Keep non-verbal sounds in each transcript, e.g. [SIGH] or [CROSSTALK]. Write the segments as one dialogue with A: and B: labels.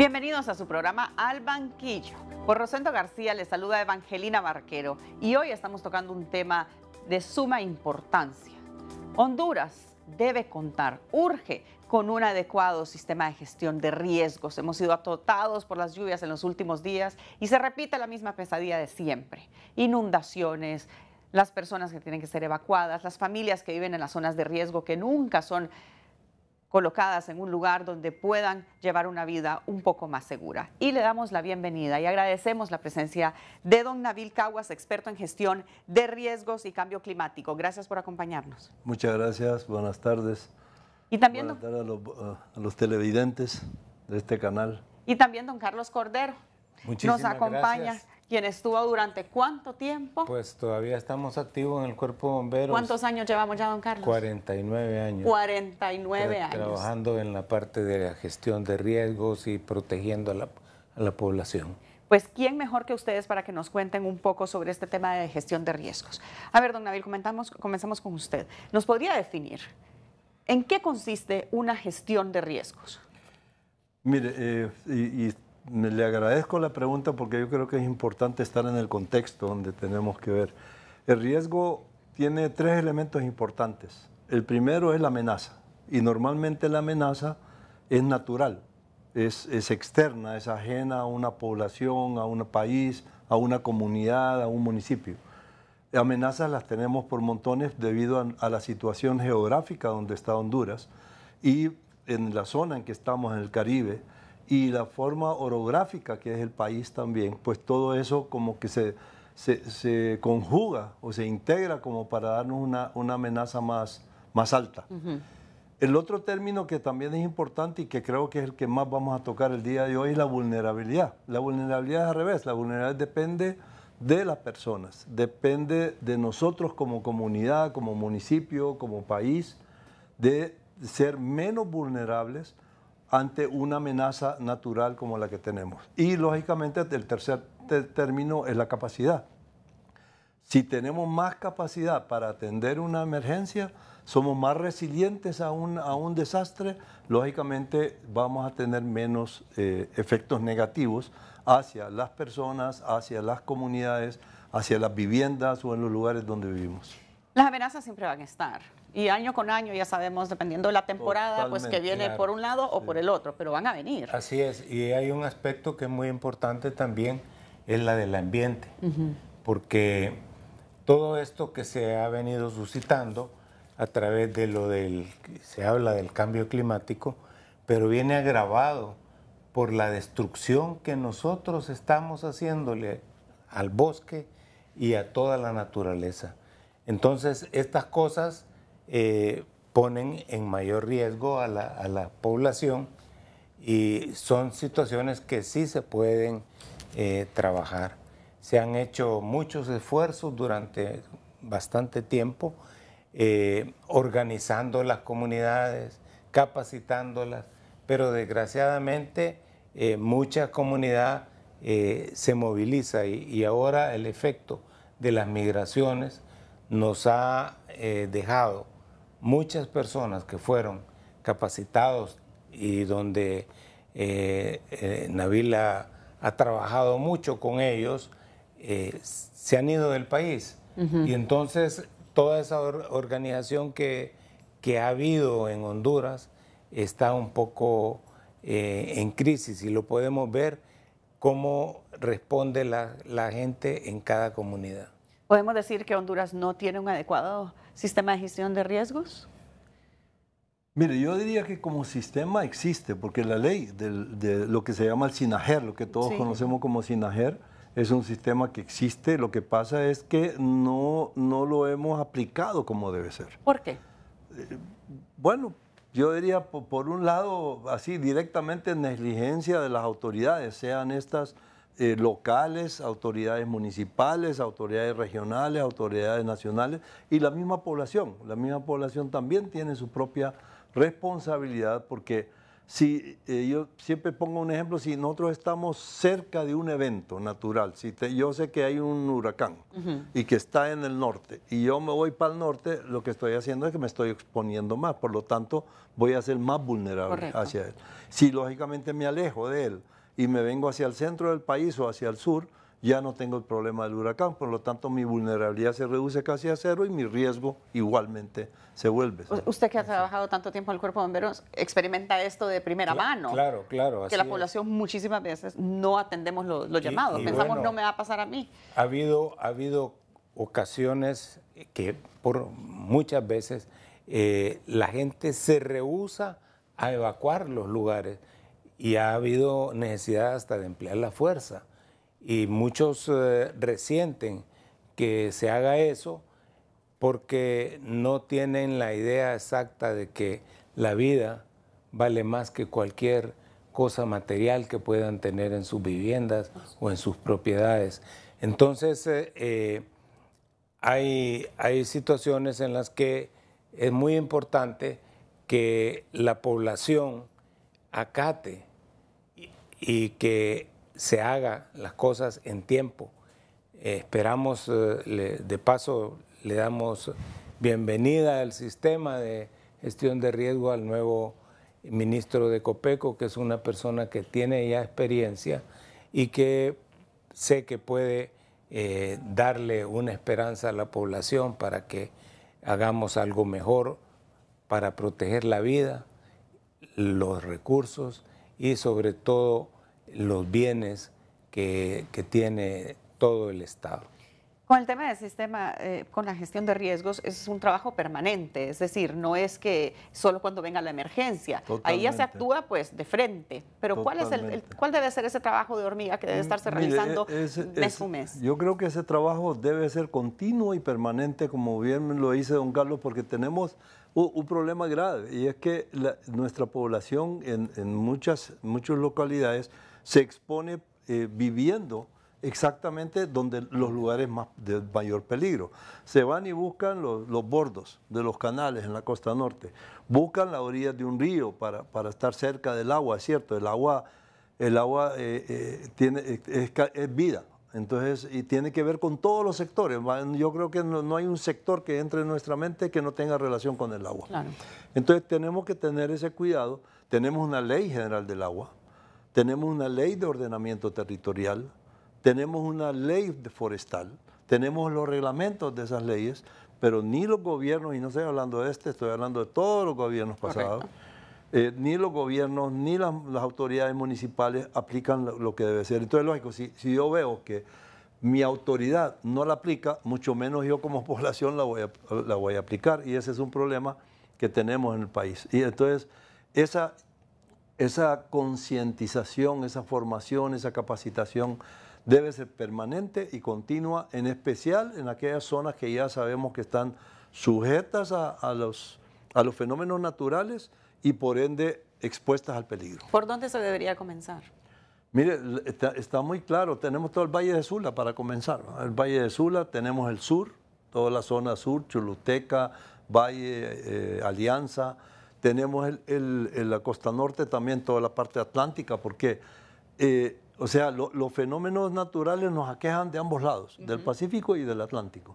A: Bienvenidos a su programa Al Banquillo. Por Rosendo García les saluda Evangelina Barquero y hoy estamos tocando un tema de suma importancia. Honduras debe contar, urge, con un adecuado sistema de gestión de riesgos. Hemos sido atotados por las lluvias en los últimos días y se repite la misma pesadilla de siempre. Inundaciones, las personas que tienen que ser evacuadas, las familias que viven en las zonas de riesgo que nunca son colocadas en un lugar donde puedan llevar una vida un poco más segura. Y le damos la bienvenida y agradecemos la presencia de don Nabil Caguas, experto en gestión de riesgos y cambio climático. Gracias por acompañarnos.
B: Muchas gracias, buenas tardes. Y también a los, televidentes de este canal.
A: Y también don Carlos Cordero.
B: nos acompaña.
A: Gracias ¿Quién estuvo durante cuánto tiempo.
C: Pues todavía estamos activos en el cuerpo bombero. ¿Cuántos
A: años llevamos ya, don Carlos?
C: 49 años.
A: 49 años. Trabajando
C: en la parte de la gestión de riesgos y protegiendo a la, población.
A: Pues, ¿quién mejor que ustedes para que nos cuenten un poco sobre este tema de gestión de riesgos? A ver, don Nabil, comentamos, comenzamos con usted. ¿Nos podría definir en qué consiste una gestión de riesgos?
B: Mire, eh, y le agradezco la pregunta porque yo creo que es importante estar en el contexto donde tenemos que ver. El riesgo tiene tres elementos importantes. El primero es la amenaza y normalmente la amenaza es natural, es, externa, es ajena a una población, a un país, a una comunidad, a un municipio. Amenazas las tenemos por montones debido a la situación geográfica donde está Honduras y en la zona en que estamos, en el Caribe y la forma orográfica que es el país también, pues todo eso como que se, se, conjuga o se integra como para darnos una, una amenaza más, más alta. El otro término que también es importante y que creo que es el que más vamos a tocar el día de hoy es la vulnerabilidad. La vulnerabilidad es al revés, la vulnerabilidad depende de las personas, depende de nosotros como comunidad, como municipio, como país, de ser menos vulnerables ante una amenaza natural como la que tenemos. Y lógicamente el tercer término es la capacidad. Si tenemos más capacidad para atender una emergencia, somos más resilientes a un, desastre, lógicamente vamos a tener menos eh, efectos negativos hacia las personas, hacia las comunidades, hacia las viviendas o en los lugares donde vivimos.
A: Las amenazas siempre van a estar. Y año con año ya sabemos, dependiendo de la temporada, pues que viene por un lado o por el otro, pero van a venir.
C: Así es, y hay un aspecto que es muy importante también, es la del ambiente, porque todo esto que se ha venido suscitando a través de lo del, se habla del cambio climático, pero viene agravado por la destrucción que nosotros estamos haciéndole al bosque y a toda la naturaleza. Entonces, estas cosas eh, ponen en mayor riesgo a la, población y son situaciones que sí se pueden eh, trabajar. Se han hecho muchos esfuerzos durante bastante tiempo eh, organizando las comunidades, capacitándolas, pero desgraciadamente mucha comunidad se moviliza y, ahora el efecto de las migraciones nos ha dejado muchas personas que fueron capacitados y donde eh, eh, Navila ha trabajado mucho con ellos, eh, se han ido del país. Y entonces toda esa organización que, ha habido en Honduras está un poco en crisis y lo podemos ver cómo responde la gente en
B: cada comunidad.
A: ¿Podemos decir que Honduras no tiene un adecuado sistema de gestión de riesgos?
B: Mire, yo diría que como sistema existe, porque la ley de lo que se llama el SINAGER, lo que todos conocemos como SINAGER, es un sistema que existe. Lo que pasa es que no, no lo hemos aplicado como debe ser. ¿Por qué? Eh, bueno, yo diría, por, por, un lado, así directamente negligencia de las autoridades, sean estas eh, locales, autoridades municipales, autoridades regionales, autoridades nacionales y la misma población. La misma población también tiene su propia responsabilidad porque si eh, yo siempre pongo un ejemplo, si nosotros estamos cerca de un evento natural, si yo sé que hay un huracán y que está en el norte y yo me voy para el norte, lo que estoy haciendo es que me estoy exponiendo más, por lo tanto voy a ser más vulnerable hacia él. Si lógicamente me alejo de él, y me vengo hacia el centro del país o hacia el sur, ya no tengo el problema del huracán, por lo tanto mi vulnerabilidad se reduce casi a cero y mi riesgo igualmente se vuelve.
A: Usted que ha trabajado tanto tiempo en el cuerpo de bomberos, experimenta esto de primera mano. Claro, claro. que la población muchísimas veces no atendemos los, llamados, pensamos no me va a pasar a mí.
C: Ha habido, ha habido ocasiones que por muchas veces eh, la gente se rehúsa a evacuar los lugares y ha habido necesidad hasta de emplear la fuerza. Y muchos eh, resienten que se haga eso porque no tienen la idea exacta de que la vida vale más que cualquier cosa material que puedan tener en sus viviendas o en sus propiedades. Entonces, eh, eh, hay, hay situaciones en las que es muy importante que la población acate y que se haga las cosas en tiempo. Eh, esperamos, eh, de paso, le damos bienvenida al sistema de gestión de riesgo al nuevo ministro de Copeco, que es una persona que tiene ya experiencia y que sé que puede eh, darle una esperanza a la población para que hagamos algo mejor para proteger la vida, los recursos y sobre todo los bienes que, que tiene todo el Estado.
A: Con el tema del sistema, eh, con la gestión de riesgos, es un trabajo permanente, es decir, no es que solo cuando venga la emergencia, ahí ya se actúa pues de frente, pero ¿cuál, es el, ¿cuál debe ser ese trabajo de hormiga que debe mm, estarse realizando e-, mes a mes?
B: Yo creo que ese trabajo debe ser continuo y permanente, como bien lo dice don Carlos, porque tenemos un, problema grave y es que nuestra población en, muchas, muchas localidades se expone eh, viviendo exactamente donde los lugares más de mayor peligro. Se van y buscan los, bordos de los canales en la costa norte, buscan la orilla de un río para, estar cerca del agua, es cierto, el agua, el agua eh, eh, tiene, es, vida. Entonces, y tiene que ver con todos los sectores. Yo creo que no, hay un sector que entre en nuestra mente que no tenga relación con el agua. Entonces, tenemos que tener ese cuidado. Tenemos una ley general del agua, tenemos una ley de ordenamiento territorial, tenemos una ley forestal, tenemos los reglamentos de esas leyes, pero ni los gobiernos, y no estoy hablando de este, estoy hablando de todos los gobiernos pasados, eh, ni los gobiernos ni las, autoridades municipales aplican lo, que debe ser. Entonces, lógico, si, yo veo que mi autoridad no la aplica, mucho menos yo como [LAUGHS] población la voy, a, la voy a aplicar. Y ese es un problema que tenemos en el país. Y entonces, esa, esa concientización, esa formación, esa capacitación debe ser permanente y continua, en especial en aquellas zonas que ya sabemos que están sujetas a, los, a los fenómenos naturales y por ende expuestas al peligro.
A: ¿Por dónde se debería comenzar?
B: Mire, está, muy claro, tenemos todo el Valle de Sula para comenzar. El Valle de Sula, tenemos el sur, toda la zona sur, Chuluteca, Valle, eh, Alianza. Tenemos la costa norte también, toda la parte atlántica, porque eh, o sea, los fenómenos naturales nos aquejan de ambos lados, del Pacífico y del Atlántico.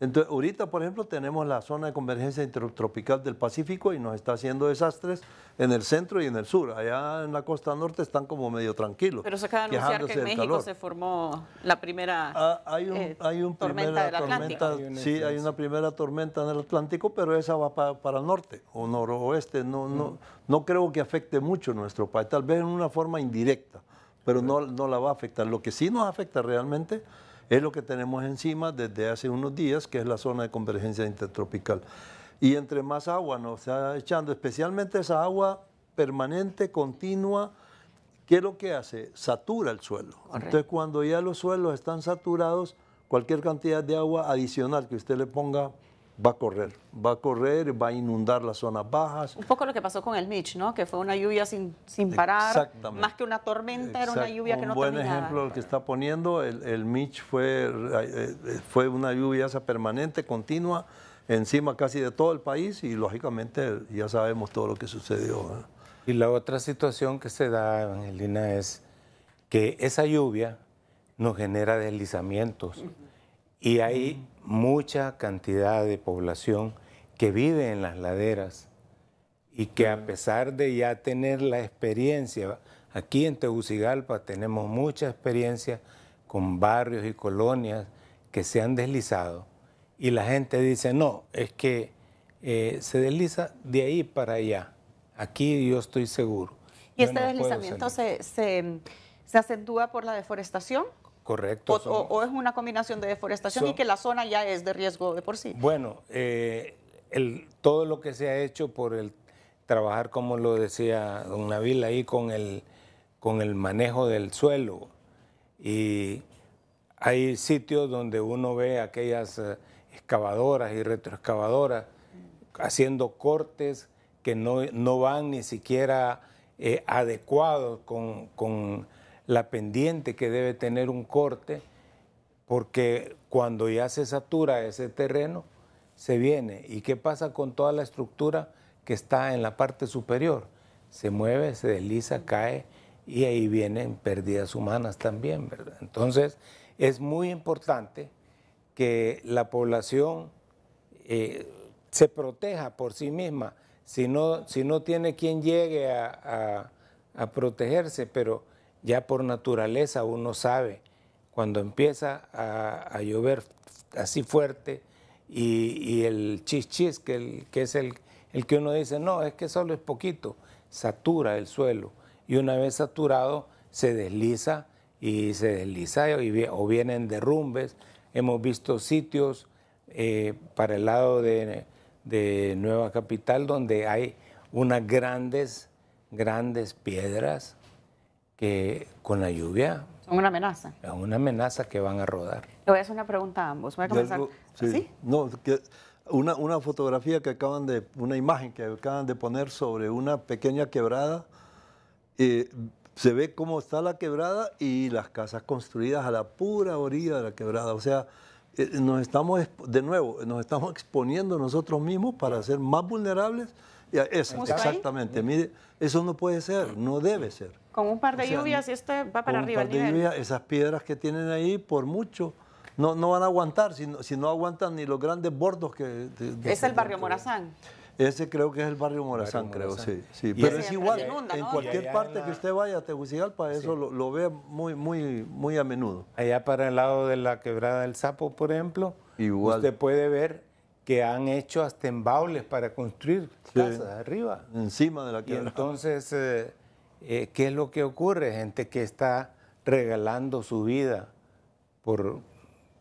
B: Entonces, ahorita, por ejemplo, tenemos la zona de convergencia intertropical del Pacífico y nos está haciendo desastres en el centro y en el sur. Allá en la costa norte están como medio tranquilos. Pero se acaba de anunciar que en México se
A: formó la primera ah, eh, tormenta del Atlántico. sí, hay una
B: primera tormenta en el Atlántico, pero esa va para, el norte o noroeste. No, no, no creo que afecte mucho nuestro país, tal vez en una forma indirecta pero no, no la va a afectar. Lo que sí nos afecta realmente es lo que tenemos encima desde hace unos días, que es la zona de convergencia intertropical. Y entre más agua nos está echando, especialmente esa agua permanente, continua, ¿qué es lo que hace? Satura el suelo. Entonces, cuando ya los suelos están saturados, cualquier cantidad de agua adicional que usted le ponga va a correr, va a correr, va a inundar las zonas bajas.
A: Un poco lo que pasó con el Mitch, ¿no? Que fue una lluvia sin, sin parar, más que una tormenta, era una lluvia que no terminaba. Un buen ejemplo
B: el que está poniendo, el, el Mitch fue, eh, eh, fue una lluvia esa permanente, continua, encima casi de todo el país y lógicamente ya sabemos todo lo que sucedió. Y la otra situación que se da,
C: Angelina, es que esa lluvia nos genera deslizamientos. Y hay mucha cantidad de población que vive en las laderas y que a mm. pesar de ya tener la experiencia, aquí en Tegucigalpa tenemos mucha experiencia con barrios y colonias que se han deslizado y la gente dice, no, es que eh, se desliza de ahí para allá, aquí yo estoy seguro. ¿Y este deslizamiento
A: se, se, se acentúa por la deforestación?
C: Correcto. O,
A: es una combinación de deforestación y que la zona ya es de riesgo de por sí.
C: Bueno, eh, todo lo que se ha hecho por el trabajar, como lo decía don Nabil, ahí con el, con el manejo del suelo. Y hay sitios donde uno ve aquellas eh, excavadoras y retroexcavadoras haciendo cortes que no, van ni siquiera eh, adecuados con, la pendiente que debe tener un corte, porque cuando ya se satura ese terreno, se viene. ¿Y qué pasa con toda la estructura que está en la parte superior? Se mueve, se desliza, cae y ahí vienen pérdidas humanas también, ¿verdad? Entonces, es muy importante que la población eh, se proteja por sí misma. Si no, si no tiene quien llegue a protegerse, pero ya por naturaleza uno sabe cuando empieza a, llover así fuerte y, el chis chis, que, es el, que uno dice, no, es que solo es poquito, satura el suelo y una vez saturado se desliza y se desliza y, o vienen derrumbes. Hemos visto sitios eh, para el lado de Nueva Capital donde hay unas grandes, grandes piedras
B: con la lluvia...
A: Son una amenaza.
B: Es una amenaza que van a rodar.
A: Le voy a hacer una pregunta a ambos. Voy a comenzar... sí.
B: No, una, fotografía que acaban de... Una imagen que acaban de poner sobre una pequeña quebrada. Eh, se ve cómo está la quebrada y las casas construidas a la pura orilla de la quebrada. O sea, eh, nos estamos, de nuevo, nos estamos exponiendo nosotros mismos para ser más vulnerables. Eso, exactamente. Mire, eso no puede ser, no debe ser.
A: Con un par de lluvias y este va para arriba. Un par
B: esas piedras que tienen ahí, por mucho, no, no van a aguantar, si no, aguantan ni los grandes bordos que... es el barrio Morazán. Ese creo que es el barrio Morazán, creo, sí. sí. Pero es igual, en cualquier parte que usted vaya a Tegucigalpa, eso lo, ve muy, muy, muy a menudo. Allá para el lado de la quebrada del sapo, por ejemplo, usted
C: puede ver que han hecho hasta embaules para construir casas arriba.
B: Encima de la quebrada.
C: entonces... Eh, eh, ¿qué es lo que ocurre? Gente que está regalando su vida por,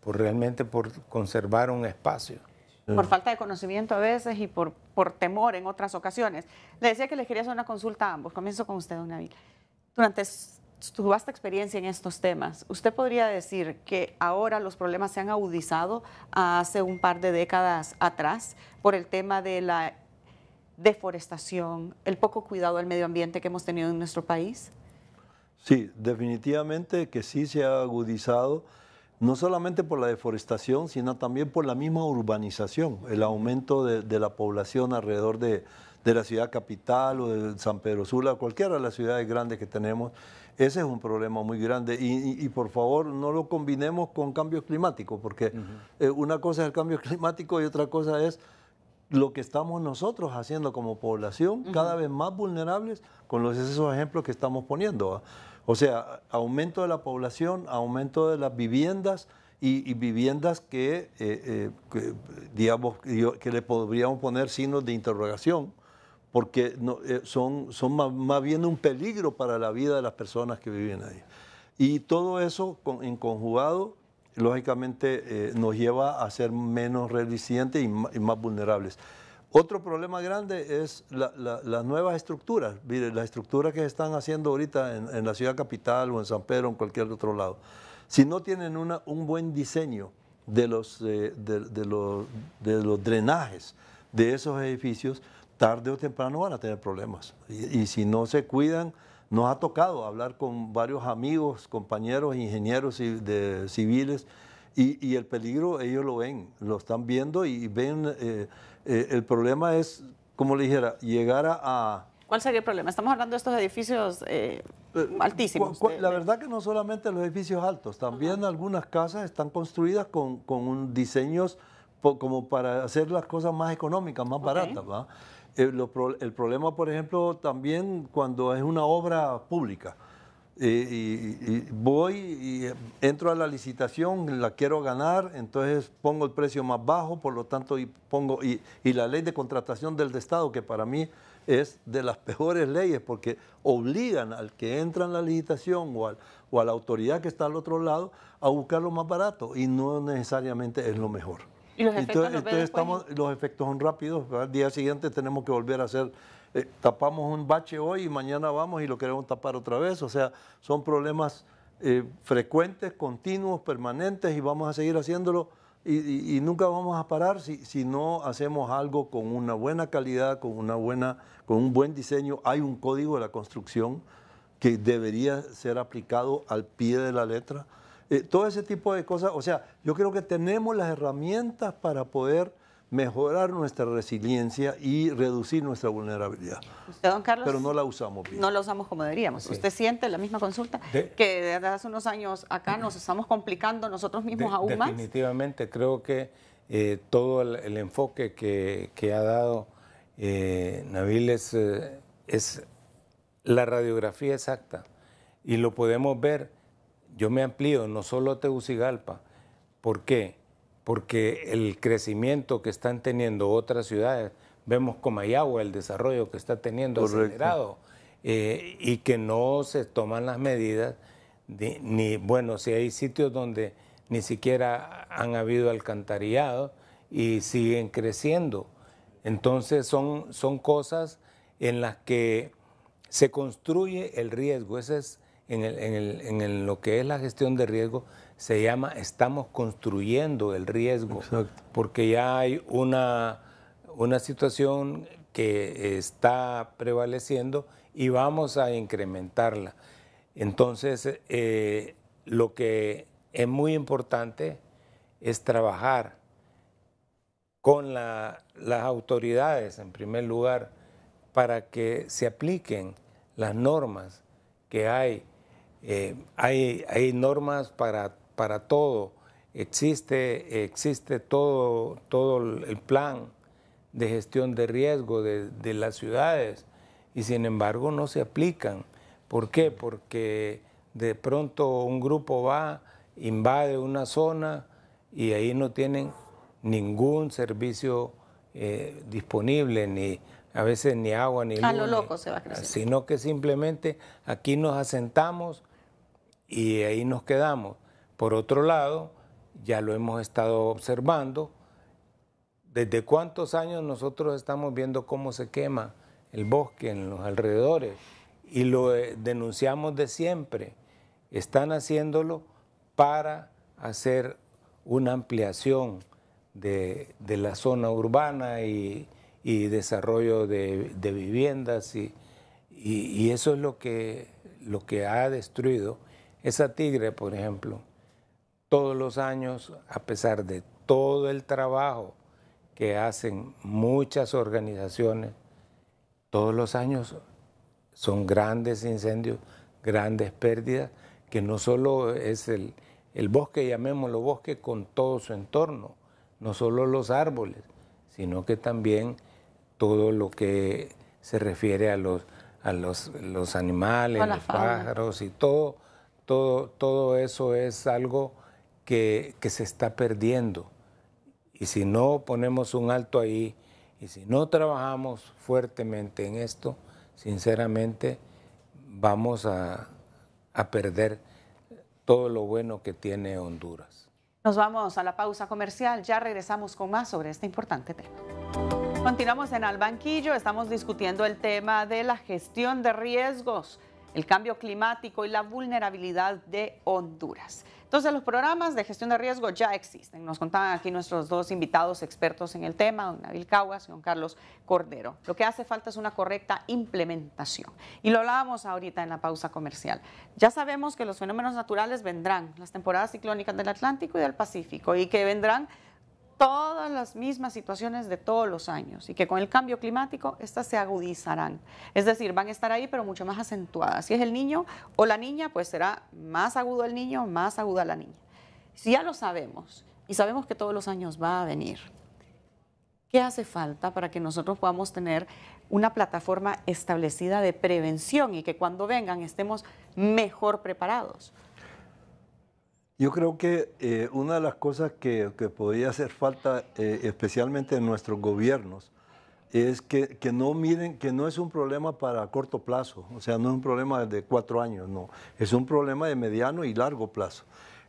C: por realmente por conservar un espacio. Por
A: falta de conocimiento a veces y por, por temor en otras ocasiones. Le decía que le quería hacer una consulta a ambos. Comienzo con usted, don Nabil. Durante su vasta experiencia en estos temas, ¿usted podría decir que ahora los problemas se han agudizado hace un par de décadas atrás por el tema de la deforestación, el poco cuidado al medio ambiente que hemos tenido en nuestro país?
B: Sí, definitivamente que sí se ha agudizado, no solamente por la deforestación, sino también por la misma urbanización, el aumento de, la población alrededor de, la ciudad capital o de San Pedro Sula, cualquiera de las ciudades grandes que tenemos. Ese es un problema muy grande y, por favor no lo combinemos con cambios climáticos, porque eh, una cosa es el cambio [LAUGHS] climático y otra cosa es lo que estamos nosotros haciendo como población, cada vez más vulnerables con los, esos ejemplos que estamos poniendo. ¿ah? O sea, aumento de la población, aumento de las viviendas y, viviendas que, eh, eh, digamos, que le podríamos poner signos de interrogación porque eh, son, son más, bien un peligro para la vida de las personas que viven ahí. Y todo eso en conjugado lógicamente eh, nos lleva a ser menos resilientes y, más vulnerables. Otro problema grande es las nuevas estructuras, Mire, las estructuras que se están haciendo ahorita en, la ciudad capital o en San Pedro o en cualquier otro lado. Si no tienen un buen diseño eh, de los, drenajes de esos edificios, tarde o temprano van a tener problemas. y si no se cuidan, nos ha tocado hablar con varios amigos, compañeros, ingenieros de civiles, y, el peligro ellos lo ven, lo están viendo y ven, eh, eh, el problema es, como le dijera, llegar a,
A: ¿Cuál sería el problema? Estamos hablando de estos edificios eh,
B: altísimos. la verdad que no solamente los edificios altos, también algunas casas están construidas con, diseños como para hacer las cosas más económicas, más baratas. ¿va? Eh, el, problema, por ejemplo, también cuando es una obra pública. Eh, y, voy y entro a la licitación, la quiero ganar, entonces pongo el precio más bajo, por lo tanto, y pongo y, la ley de contratación del Estado, que para mí es de las [LAUGHS] peores leyes, porque obligan al que entra en la licitación o a la autoridad que está al otro lado a buscar lo más barato y no necesariamente es lo mejor.
A: Y los efectos, entonces,
B: los, efectos son rápidos. Al día siguiente tenemos que volver a hacer, eh, tapamos un bache hoy y mañana vamos y lo queremos tapar otra vez. O sea, son problemas eh, frecuentes, continuos, permanentes y vamos a seguir haciéndolo y, nunca vamos a parar si, si, no hacemos algo con una buena calidad, con, una buena, con un buen diseño. Hay un código de la construcción que debería ser aplicado al pie de la letra eh, todo ese tipo de cosas. O sea, yo creo que tenemos las herramientas para poder mejorar nuestra resiliencia y reducir nuestra vulnerabilidad. pero no la usamos bien. No
A: la usamos como deberíamos. Usted siente la misma consulta que desde hace unos años acá nos estamos complicando nosotros mismos aún más.
B: Definitivamente
C: creo que eh, todo el, enfoque que, ha dado eh, Nabil es la radiografía exacta y lo podemos ver yo me amplío no solo a Tegucigalpa. ¿Por qué? Porque el crecimiento que están teniendo otras ciudades, vemos como agua, el desarrollo que está teniendo acelerado, eh, y que no se toman las medidas, ni, bueno, si hay sitios donde ni siquiera han habido alcantarillado y siguen creciendo. Entonces son, son cosas en las que se construye el riesgo. Ese es en, lo que es la gestión de riesgo se llama estamos construyendo el riesgo, porque ya hay una, una situación que está prevaleciendo y vamos a incrementarla. Entonces, eh, lo que es muy importante es trabajar con las autoridades, en primer lugar, para que se apliquen las normas que hay eh, hay, hay, normas para, para todo. Existe, existe todo, todo el plan de gestión de riesgo de, las ciudades y sin embargo no se aplican. ¿Por qué? Porque de pronto un grupo va, invade una zona y ahí no tienen ningún servicio eh, disponible, ni a veces ni agua, ni... A lo loco se Sino que simplemente aquí nos asentamos y ahí nos quedamos. Por otro lado, ya lo hemos estado observando, desde cuántos años nosotros estamos viendo cómo se quema el bosque en los alrededores y lo denunciamos de siempre. Están haciéndolo para hacer una ampliación de, la zona urbana y, y desarrollo de, viviendas y, eso es lo que, lo que ha destruido esa tigre, por ejemplo, todos los años, a pesar de todo el trabajo que hacen muchas organizaciones, todos los años son grandes incendios, grandes pérdidas, que no solo es el, bosque, llamémoslo bosque, con todo su entorno, no solo los árboles, sino que también todo lo que se refiere a los, a los, animales, los pájaros y todo todo, eso es algo que, se está perdiendo. Y si no ponemos un alto ahí, y si no trabajamos fuertemente en esto, sinceramente vamos a, a, perder todo lo bueno que tiene Honduras.
A: Nos vamos a la pausa comercial, ya regresamos con más sobre este importante tema. Continuamos en Al Banquillo, estamos discutiendo el tema de la gestión de riesgos el cambio climático y la vulnerabilidad de Honduras. Entonces, los programas de gestión de riesgo ya existen. Nos contaban aquí nuestros dos invitados expertos en el tema, don Nabil Caguas y don Carlos Cordero. Lo que hace falta es una correcta implementación. Y lo hablábamos ahorita en la pausa comercial. Ya sabemos que los fenómenos naturales vendrán, las temporadas ciclónicas del Atlántico y del Pacífico, y que vendrán todas las mismas situaciones de todos los años y que con el cambio climático estas se agudizarán. Es decir, van a estar ahí pero mucho más acentuadas. Si es el niño o la niña, pues será más agudo el niño, más aguda la niña. Si ya lo sabemos y sabemos que todos los años va a venir, ¿qué hace falta para que nosotros podamos tener una plataforma establecida de prevención y que cuando vengan estemos mejor preparados?
B: Yo creo que eh, una de las cosas que, podría hacer falta, eh, especialmente en nuestros gobiernos, es que, no miren, que no es un problema para corto plazo, o sea, no es un problema de cuatro años, no, es un problema de mediano y largo plazo.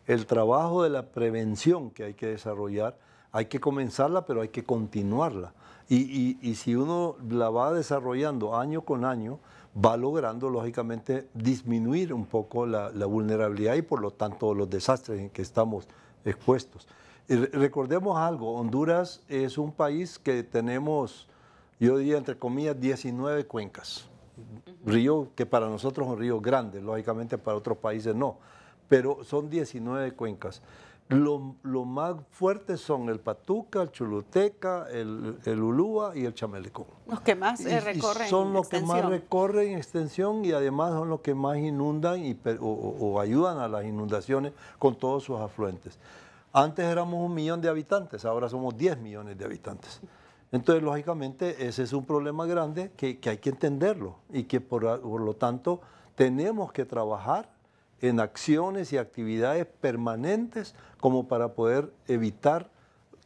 B: El trabajo de la prevención que hay que desarrollar, hay que comenzarla, pero hay que continuarla. y si uno la va desarrollando año con año, va logrando lógicamente disminuir un poco la, vulnerabilidad y por lo tanto los desastres en que estamos expuestos. recordemos algo, Honduras es un país que tenemos, yo diría entre comillas, 19 cuencas. Río que para nosotros es un río grande, lógicamente para otros países no, pero son 19 cuencas. Los más fuertes son el patuca, el chuluteca, el, el ulúa y el chamelecón.
A: Los que más eh, recorren. extensión. son los que más
B: recorren extensión y además son los que más inundan y, o, ayudan a las inundaciones con todos sus afluentes. Antes éramos un millón de habitantes, ahora somos 10 millones de habitantes. Entonces, lógicamente, ese es un problema grande que, que hay que entenderlo y que por, por lo tanto tenemos que trabajar en acciones y actividades permanentes como para poder evitar,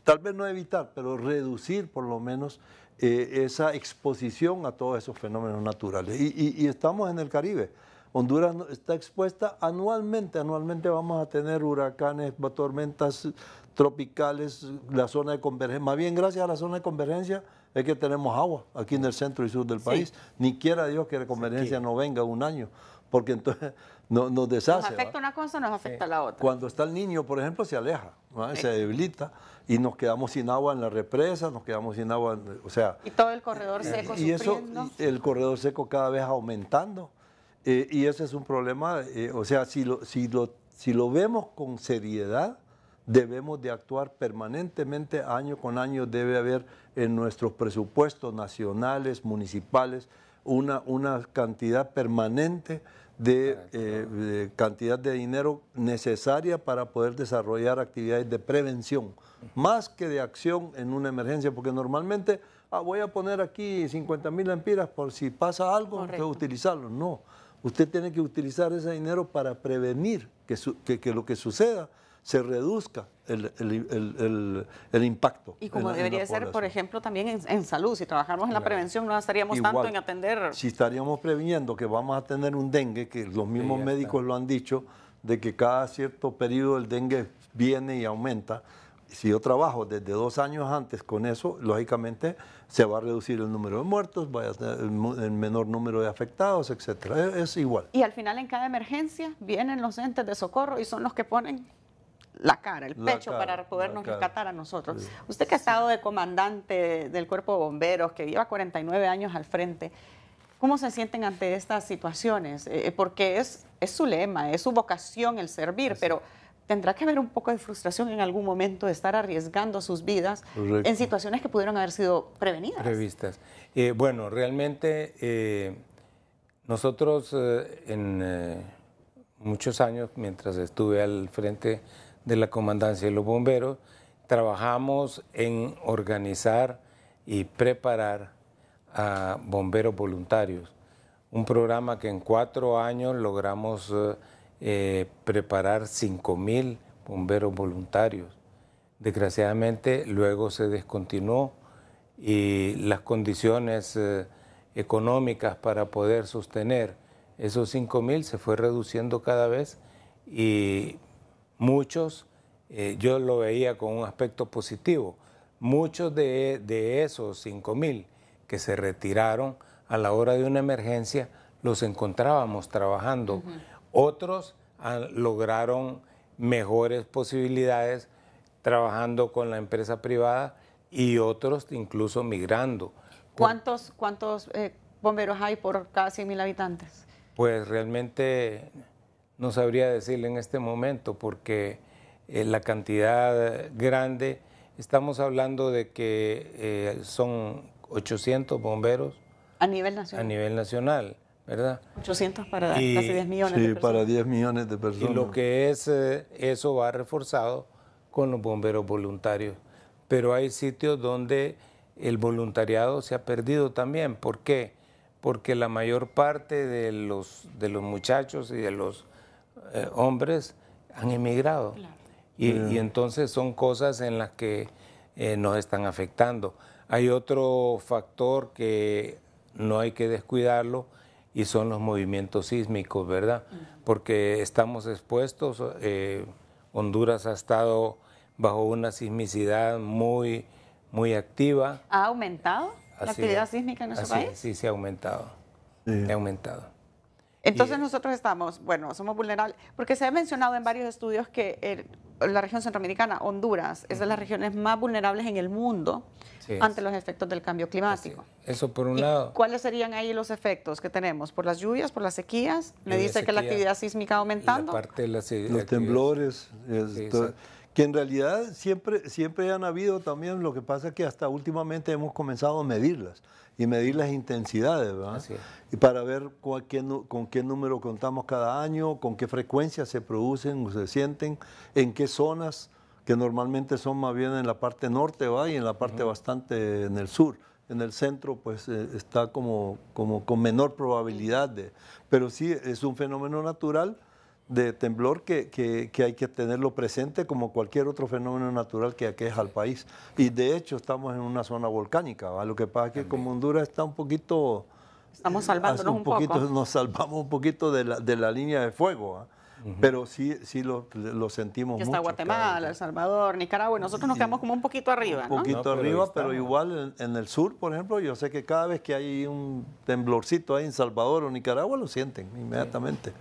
B: tal vez no evitar, pero reducir por lo menos eh, esa exposición a todos esos fenómenos naturales. Y, estamos en el Caribe. Honduras está expuesta anualmente, anualmente vamos a tener huracanes, tormentas tropicales, la zona de convergencia, más bien gracias a la zona de convergencia es que tenemos agua aquí en el centro y sur del país. Ni quiera Dios que la convergencia no venga un año porque entonces [LAUGHS] nos deshace. Nos afecta
A: una cosa, nos afecta la otra.
B: Cuando está el niño, por ejemplo, se aleja, se debilita y nos quedamos sin agua en la represa, nos quedamos sin agua, o sea...
A: Y todo el corredor seco Y, y eso,
B: el corredor seco cada vez aumentando. Eh, y ese es un problema, eh, o sea, si lo, si, si lo vemos con seriedad, debemos de actuar permanentemente, año con año debe haber en nuestros presupuestos nacionales, municipales, una, cantidad permanente ah, eh, de, cantidad de dinero necesaria para poder desarrollar actividades de prevención, más que de acción en una emergencia, porque normalmente ah, voy a poner aquí 50 mil empiras por si pasa algo, utilizarlo. No, usted tiene que utilizar ese dinero para prevenir que lo que suceda se reduzca el, impacto. Y como debería ser, por
A: ejemplo, también en, salud, si trabajamos en la prevención, no estaríamos tanto en atender.
B: Si estaríamos previniendo que vamos a tener un dengue, que los mismos médicos lo han dicho, de que cada cierto periodo el dengue viene y aumenta. Si yo trabajo desde dos años antes con eso, lógicamente se va a reducir el número de muertos, va a ser el menor número de afectados, etcétera. Es, es igual.
A: Y al final en cada emergencia vienen los entes de socorro y son los que ponen la cara, el pecho para podernos rescatar a nosotros. Usted que ha estado de comandante del cuerpo de bomberos, que lleva 49 años al frente, ¿cómo se sienten ante estas situaciones? Eh, eh, porque es, es su lema, es su vocación el servir, pero tendrá que haber un poco de frustración en algún momento de estar arriesgando sus vidas en situaciones que pudieron haber sido prevenidas.
C: Previstas. Eh, bueno, realmente nosotros en muchos años, mientras estuve al frente de la Comandancia de los Bomberos, trabajamos en organizar y preparar a bomberos voluntarios. Un programa que en cuatro años logramos eh, preparar 5.000 bomberos voluntarios. Desgraciadamente luego se descontinuó y las condiciones eh, económicas para poder sostener esos 5.000 se fue reduciendo cada vez y Muchos, eh, yo lo veía con un aspecto positivo, muchos de, esos esos 5.000 que se retiraron a la hora de una emergencia, los encontrábamos trabajando. Otros ah, lograron mejores posibilidades trabajando con la empresa privada y otros incluso migrando.
A: ¿Cuántos, cuántos eh, bomberos hay por cada 100.000 habitantes?
C: Pues realmente no sabría decirle en este momento porque eh, la cantidad grande, estamos hablando de que eh, son 800 bomberos.
A: A nivel nacional. A
C: nivel nacional, ¿verdad?
A: 800 para casi 10 millones. Sí,
C: para 10 millones de personas. Y lo que es, eh, eso va reforzado con los bomberos voluntarios. Pero hay sitios donde el voluntariado se ha perdido también. ¿Por qué? Porque la mayor parte de los, de los muchachos y de los eh, hombres han emigrado. Y, entonces son cosas en las que eh, nos están afectando. Hay otro factor que no hay que descuidarlo y son los movimientos sísmicos, ¿verdad? Porque estamos expuestos, eh, Honduras ha estado bajo una sismicidad muy, muy activa.
A: ¿Ha aumentado la actividad sísmica en nuestro país?
C: Sí, sí, ha aumentado. Sí. Ha aumentado.
A: Entonces nosotros estamos, bueno, somos vulnerables, porque se ha mencionado en varios estudios que eh, la región centroamericana, Honduras, es de las regiones más vulnerables en el mundo ante los efectos del cambio pues climático.
C: Eso por un lado.
A: ¿Cuáles serían ahí los efectos que tenemos? ¿Por las lluvias, por las sequías? Me dice que la actividad sísmica aumentando. Y la
B: parte de las, los temblores que en realidad siempre, siempre han habido también, lo que pasa es que hasta últimamente hemos comenzado a medirlas y medir las intensidades, ¿verdad? Y para ver con qué, con qué número contamos cada año, con qué frecuencia se producen o se sienten, en qué zonas, que normalmente son más bien en la parte norte, ¿verdad? Y en la parte bastante en el sur. En el centro, pues eh, está como, como con menor probabilidad de. Pero sí, es un fenómeno natural de temblor que, hay que tenerlo presente como cualquier otro fenómeno natural que aqueja al país. Y de hecho estamos en una zona volcánica, lo que pasa es que como Honduras está un poquito... Estamos eh, salvando un, poquito, Nos salvamos un poquito de la, línea de fuego. Pero sí, sí lo, lo sentimos. está Guatemala,
A: El Salvador, Nicaragua, y nosotros nos quedamos como un poquito arriba. Un poquito arriba, pero,
B: igual en, el sur, por ejemplo, yo sé que cada vez que hay un temblorcito ahí en Salvador o Nicaragua, lo sienten inmediatamente.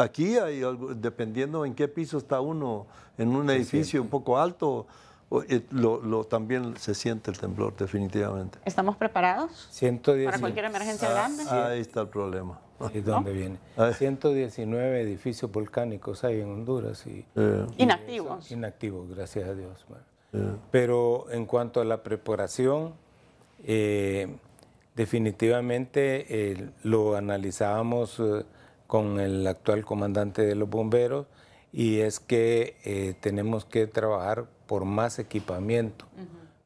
B: Aquí hay, dependiendo en qué piso está uno, en un edificio un poco alto, eh, lo, también se siente el temblor, definitivamente.
A: ¿Estamos preparados?
B: Para cualquier emergencia ah, grande. Ahí está el problema. ¿Y dónde viene? 119 edificios
C: volcánicos hay en Honduras. Y,
A: inactivos.
C: inactivos, gracias a Dios. Pero en cuanto a la preparación, eh, definitivamente eh, lo analizábamos con el actual comandante de los bomberos y es que eh, tenemos que trabajar por más equipamiento,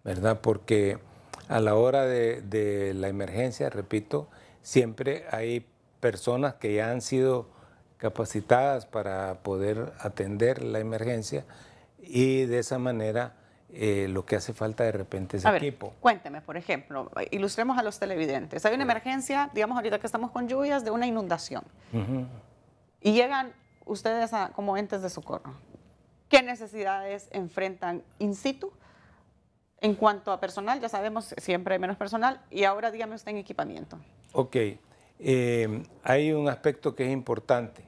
C: ¿verdad? Porque a la hora de, de, la emergencia, repito, siempre hay personas que ya han sido capacitadas para poder atender la emergencia y de esa manera eh, lo que hace falta de repente es equipo.
A: cuénteme, por ejemplo, ilustremos a los televidentes. Hay una emergencia, digamos ahorita que estamos con lluvias, de una inundación. Y llegan ustedes como entes de socorro. ¿Qué necesidades enfrentan in situ? En cuanto a personal, ya sabemos, siempre hay menos personal. Y ahora dígame usted en equipamiento.
C: Ok. Em, hay un aspecto que es importante.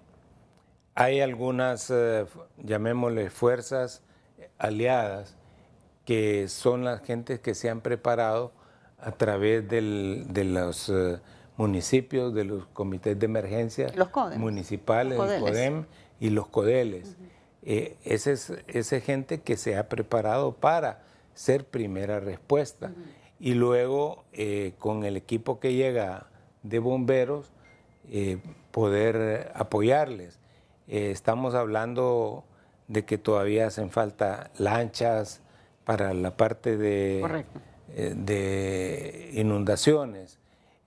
C: Hay algunas, eh, llamémosle, fuerzas aliadas que son las gentes que se han preparado a través de los eh, municipios, de los comités de emergencia los municipales, el CODEM y los CODELES. Eh, ese esa es esa gente que se ha preparado para ser primera respuesta. Y luego, eh, con el equipo que llega de bomberos, poder apoyarles. estamos hablando de que todavía hacen falta lanchas, para la parte de, eh, inundaciones,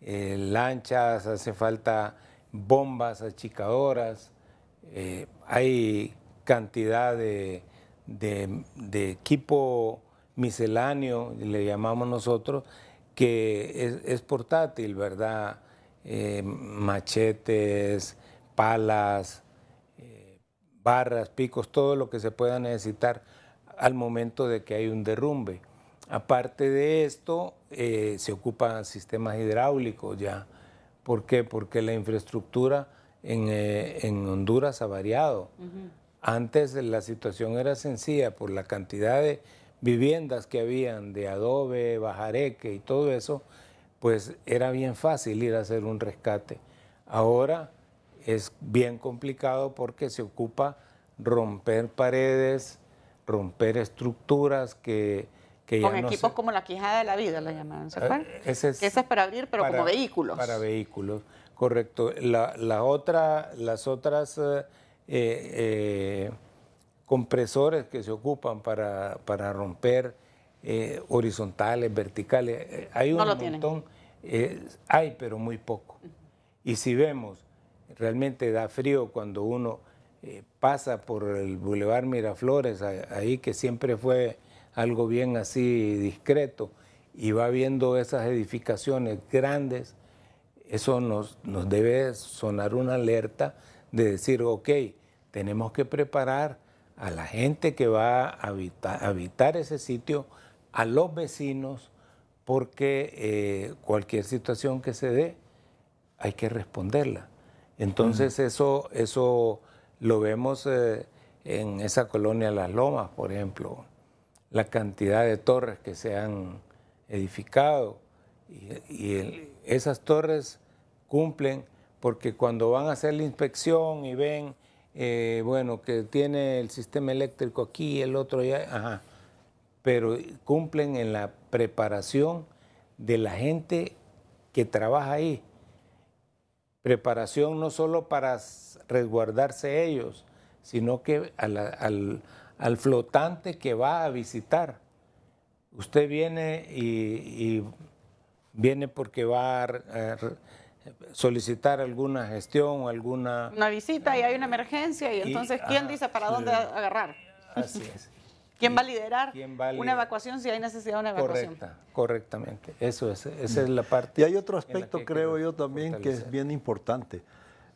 C: eh, lanchas, hace falta bombas achicadoras, eh, hay cantidad de, equipo misceláneo, le llamamos nosotros, que es, es portátil, ¿verdad? machetes, palas, barras, picos, todo lo que se pueda necesitar al momento de que hay un derrumbe. Aparte de esto, eh, se ocupan sistemas hidráulicos ya. ¿Por qué? Porque la infraestructura en, eh, Honduras ha variado. Antes la situación era sencilla por la cantidad de viviendas que habían de adobe, bajareque y todo eso, pues era bien fácil ir a hacer un rescate. Ahora es bien complicado porque se ocupa romper paredes, romper estructuras que... Con equipos
A: como la quijada de la vida, la llamaban, ah, Ese es, para abrir, pero como vehículos.
C: Para vehículos, correcto. La, la otra, las otras eh, eh, compresores que se ocupan para, para romper eh, horizontales, verticales, hay un montón. hay, pero muy poco. Y si vemos, realmente da frío cuando uno eh, pasa por el Boulevard Miraflores, ahí que siempre fue algo bien así discreto, y va viendo esas edificaciones grandes, eso nos, nos debe sonar una alerta de decir, ok, tenemos que preparar a la gente que va a habitar, ese sitio, a los vecinos, porque eh, cualquier situación que se dé hay que responderla. Entonces eso, eso lo vemos eh, en esa colonia Las Lomas, por ejemplo, la cantidad de torres que se han edificado y, esas torres cumplen porque cuando van a hacer la inspección y ven, eh, bueno, que tiene el sistema eléctrico aquí, y el otro ya, ajá, pero cumplen en la preparación de la gente que trabaja ahí preparación no solo para resguardarse ellos, sino que al, flotante que va a visitar. Usted viene y, viene porque va a... solicitar alguna gestión, o alguna...
A: Una visita y hay una emergencia y entonces, ¿quién ah, dice para dónde agarrar? Así es. ¿Quién va a liderar una evacuación si hay necesidad de una evacuación?
B: correctamente. Eso es, esa es la mm. parte. Y hay otro aspecto, creo yo también, que es bien importante.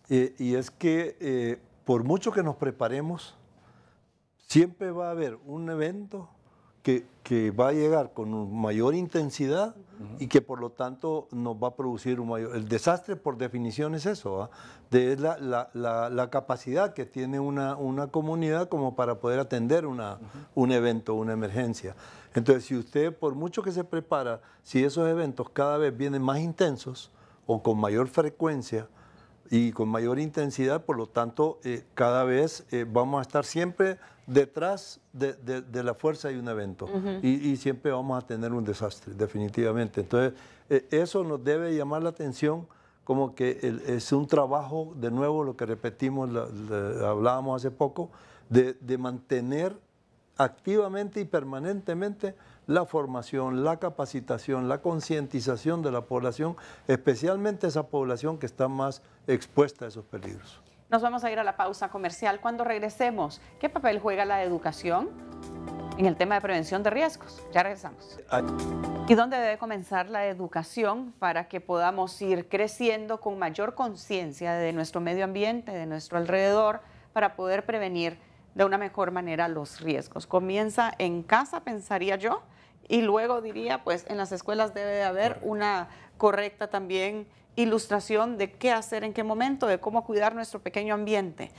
B: Eh, y es que eh, por mucho que nos preparemos, siempre va a haber un evento que va a llegar con mayor intensidad y que por lo tanto nos va a producir un mayor... El desastre por definición es eso, ¿ah? de, es la, capacidad que tiene una, comunidad como para poder atender un evento, una emergencia. Entonces, si usted, por mucho que se prepara, si esos eventos cada vez vienen más intensos o con mayor frecuencia, y con mayor intensidad, por lo tanto, eh, cada vez eh, vamos a estar siempre detrás de, la fuerza hay un evento y, siempre vamos a tener un desastre, definitivamente. Entonces, e, eso nos debe llamar la atención como que es un trabajo, de nuevo, lo que repetimos, hablábamos hace poco, de mantener activamente y permanentemente la formación, la capacitación, la concientización de la población, especialmente esa población que está más expuesta a esos peligros.
A: Nos vamos a ir a la pausa comercial. Cuando regresemos, ¿qué papel juega la educación en el tema de prevención de riesgos? Ya regresamos. ¿Y dónde debe comenzar la educación para que podamos ir creciendo con mayor conciencia de nuestro medio ambiente, de nuestro alrededor, para poder prevenir de una mejor manera los riesgos? Comienza en casa, pensaría yo, y luego diría, pues en las escuelas debe haber una correcta también ilustración de qué hacer en qué momento, de cómo cuidar nuestro pequeño ambiente.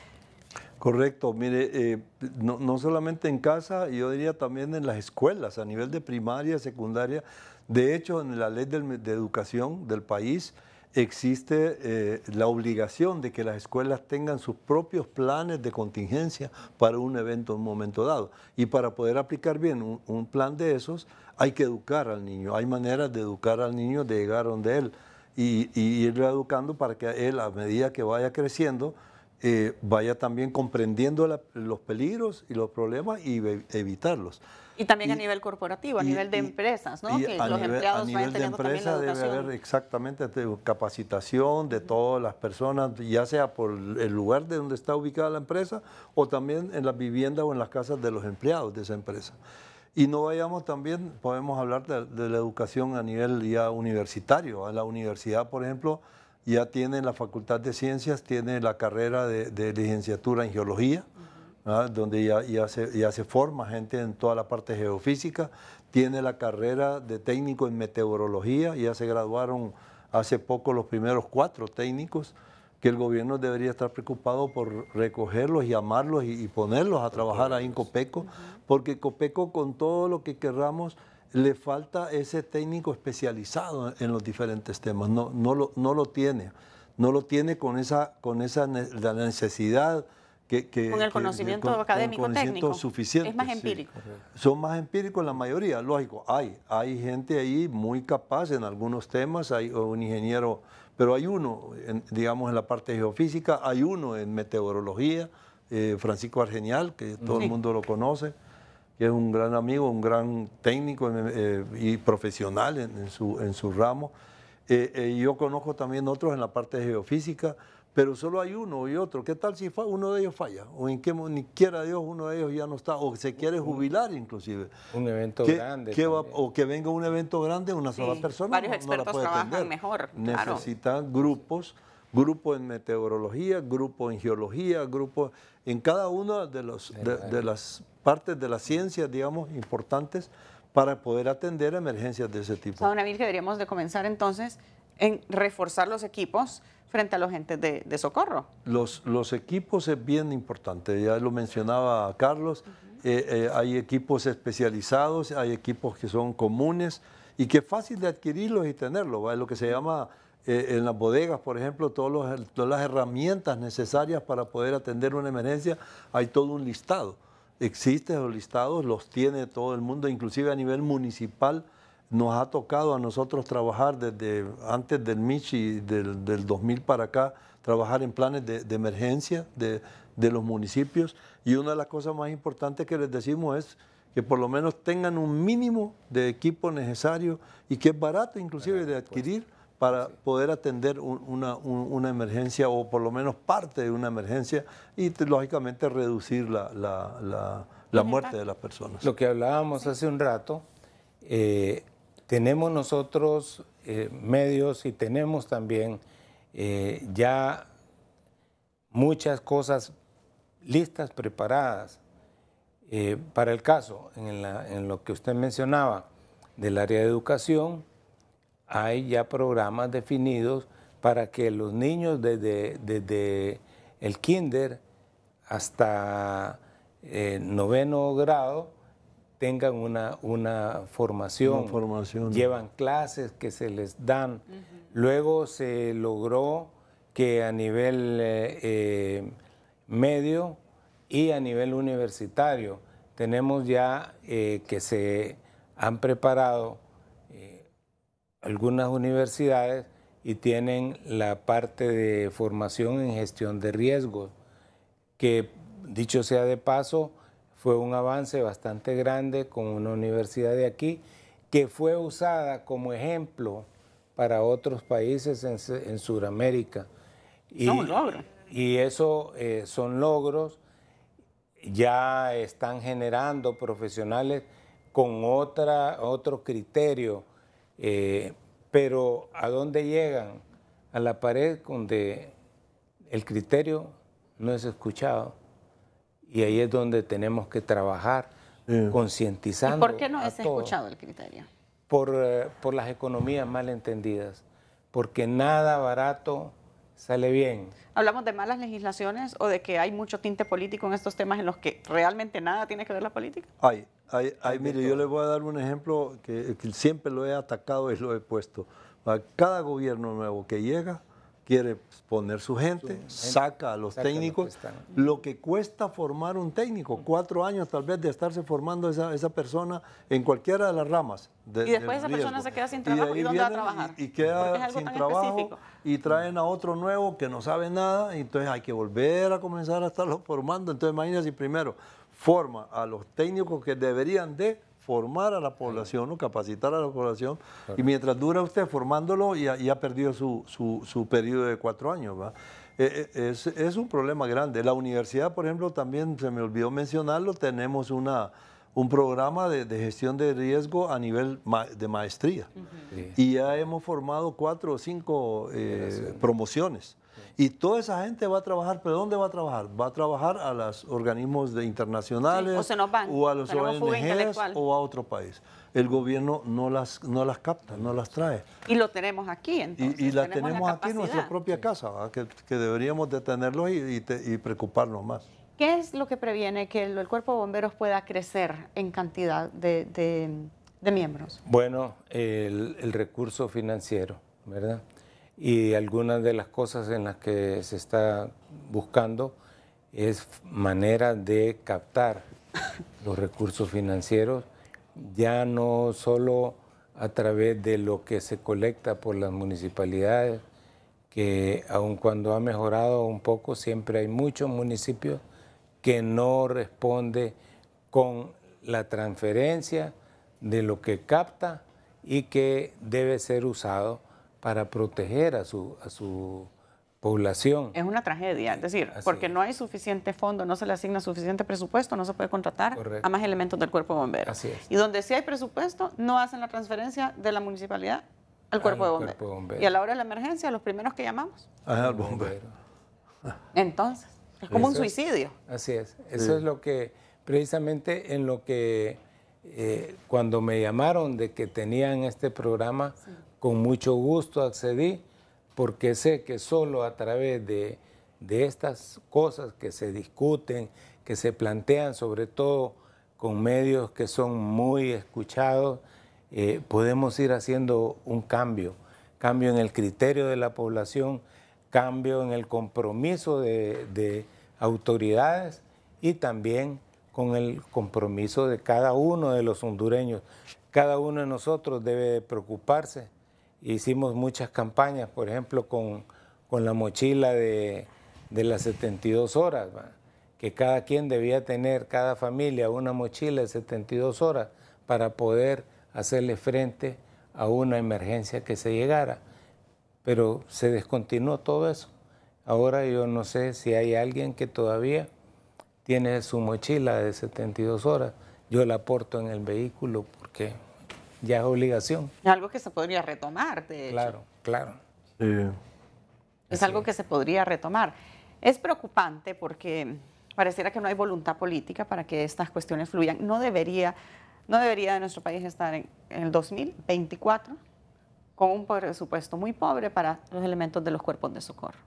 B: Correcto, mire, eh, no, no, solamente en casa, yo diría también en las escuelas, a nivel de primaria, secundaria. De hecho, en la ley de educación del país existe eh, la obligación de que las escuelas tengan sus propios planes de contingencia para un evento en un momento dado. Y para poder aplicar bien un, un plan de esos, hay que educar al niño, hay maneras de educar al niño, de llegar donde él y, y educando para que él, a medida que vaya creciendo, eh, vaya también comprendiendo los peligros y los problemas y evitarlos.
A: Y también a nivel corporativo, a nivel de empresas, ¿no? que a nivel, empleados de empresa debe haber
B: exactamente capacitación de todas las personas, ya sea por el lugar de donde está ubicada la empresa o también en las viviendas o en las casas de los empleados de esa empresa. Y no vayamos también, podemos hablar de, la educación a nivel ya universitario. La universidad, por ejemplo, ya tiene la Facultad de Ciencias, tiene la carrera de, licenciatura en geología, donde ya, ya, ya se forma gente en toda la parte geofísica, tiene la carrera de técnico en meteorología, ya se graduaron hace poco los primeros cuatro técnicos que el gobierno debería estar preocupado por recogerlos, llamarlos y, y ponerlos a trabajar ahí en Copeco, porque Copeco con todo lo que querramos le falta ese técnico especializado en los diferentes temas, no, no, lo, no lo tiene, no lo tiene con esa, con esa la necesidad. Que, con el conocimiento académico técnico suficiente, es más empírico son más empíricos la mayoría lógico hay hay gente ahí muy capaz en algunos temas hay un ingeniero pero hay uno, digamos, en la parte geofísica, hay uno en meteorología, eh, Francisco Argenial, que todo el mundo lo conoce, que es un gran amigo, un gran técnico eh, y profesional en, su, en su ramo. Eh, eh, yo conozco también otros en la parte geofísica pero solo hay uno y otro. ¿Qué tal si uno de ellos falla? ¿O en qué ni quiera Dios uno de ellos ya no está? ¿O se quiere jubilar inclusive? Un evento grande. o que venga un evento grande, una sola persona. Varios expertos trabajan mejor. Necesitan grupos, grupo en meteorología, grupo en geología, grupo en cada una de, los, de, las partes de las ciencias, digamos, importantes para poder atender emergencias de ese tipo.
A: Don Nabil, que deberíamos de comenzar entonces en reforzar los equipos frente a los agentes de, socorro.
B: Los, equipos es bien importante, ya lo mencionaba Carlos, eh, eh, hay equipos especializados, hay equipos que son comunes y que es fácil de adquirirlos y tenerlos, lo que se llama eh, en las bodegas, por ejemplo, todos todas las herramientas necesarias para poder atender una emergencia, hay todo un listado. Existen los listados, los tiene todo el mundo, inclusive a nivel municipal nos ha tocado a nosotros trabajar desde antes del Michi, del, del 2000 para acá, trabajar en planes de, emergencia de, los municipios. Y una de las cosas más importantes que les decimos es que por lo menos tengan un mínimo de equipo necesario y que es barato inclusive de pues. adquirir para poder atender una, emergencia o por lo menos parte de una emergencia y lógicamente reducir la, muerte de las personas. Lo que hablábamos hace un rato,
C: eh, tenemos nosotros eh, medios y tenemos también eh, ya muchas cosas listas, preparadas eh, para el caso. En, lo que usted mencionaba del área de educación, hay ya programas definidos para que los niños desde, desde el kinder hasta noveno grado, tengan una, formación, llevan clases que se les dan. Luego se logró que a nivel eh, eh, medio y a nivel universitario tenemos ya eh, que se han preparado algunas universidades y tienen la parte de formación en gestión de riesgos, que dicho sea de paso, fue un avance bastante grande con una universidad de aquí que fue usada como ejemplo para otros países en, en Sudamérica. Y, Y eso eh, son logros, ya están generando profesionales con otra, otro criterio, eh, pero ¿a dónde llegan? A la pared donde el criterio no es escuchado y ahí es donde tenemos que trabajar, sí. concientizando. ¿Y por qué no es escuchado el criterio? Por, eh, por las economías mal entendidas, porque nada
B: barato sale bien.
A: Hablamos de malas legislaciones o de que hay mucho tinte político en estos temas en los que realmente nada tiene que ver la política.
B: Ay, ay, mire, yo le voy a dar un ejemplo que, que siempre lo he atacado y lo he puesto. Cada gobierno nuevo que llega quiere poner su gente, saca a los técnicos. Lo, que, cuesta formar un técnico, mm. cuatro años tal vez de estarse formando esa, persona en cualquiera de las ramas. y después esa persona se queda sin trabajo y, dónde va a trabajar. Y, queda sin trabajo y traen a otro nuevo que no sabe nada, y entonces hay que volver a comenzar a estarlo [LAUGHS] formando. Entonces imagínense primero forma a los técnicos que deberían de formar a la población o capacitar a la población. Y mientras dura usted formándolo, ya, ha perdido su, su, periodo de cuatro años. Eh, eh, es, un problema grande. La universidad, por ejemplo, también se me olvidó mencionarlo, tenemos una, un programa de, gestión de riesgo a nivel de maestría. Y ya hemos formado cuatro o cinco eh, promociones y toda esa gente va a trabajar, ¿pero dónde va a trabajar? Va a trabajar a los organismos internacionales o, a los ONGs o a otro país. El gobierno no las, no las capta, no las trae.
A: Y lo tenemos aquí, entonces.
B: Y, la tenemos, aquí en nuestra propia casa, que, deberíamos detenerlos y, y, preocuparnos más.
A: ¿Qué es lo que previene que el, cuerpo de bomberos pueda crecer en cantidad de, miembros?
C: Bueno, el recurso financiero, ¿verdad? y algunas de las cosas en las que se está buscando es manera de captar los recursos financieros, ya no solo a través de lo que se colecta por las municipalidades, que aun cuando ha mejorado un poco, siempre hay muchos municipios que no responde con la transferencia de lo que capta y que debe ser usado para proteger a su, a su población.
A: Es una tragedia, es decir, porque no hay suficiente fondo, no se le asigna suficiente presupuesto, no se puede contratar a más elementos del cuerpo de bomberos. Así es. Y donde sí hay presupuesto, no hacen la transferencia de la municipalidad al cuerpo, de bomberos. Y a la hora de la emergencia, los primeros que llamamos.
B: Ah, al bombero.
A: Entonces, es como un suicidio.
C: Así es. Eso es lo que, precisamente en lo que, eh, cuando me llamaron de que tenían este programa, con mucho gusto accedí porque sé que solo a través de, estas cosas que se discuten, que se plantean, sobre todo con medios que son muy escuchados, eh, podemos ir haciendo un cambio, cambio en el criterio de la población, cambio en el compromiso de autoridades y también con el compromiso de cada uno de los hondureños. Cada uno de nosotros debe preocuparse hicimos muchas campañas, por ejemplo, con, con la mochila de, de, las 72 horas, que cada quien debía tener, cada familia, una mochila de 72 horas para poder hacerle frente a una emergencia que se llegara. Pero se descontinuó todo eso. Ahora yo no sé si hay alguien que todavía tiene su mochila de 72 horas. Yo la porto en el vehículo porque ya es obligación.
A: Algo que se podría retomar, de Claro, claro. Es algo que se podría retomar. Es preocupante porque pareciera que no hay voluntad política para que estas cuestiones fluyan. No debería, no debería de nuestro país estar en, el 2024 con un presupuesto muy pobre para los elementos de los cuerpos de socorro.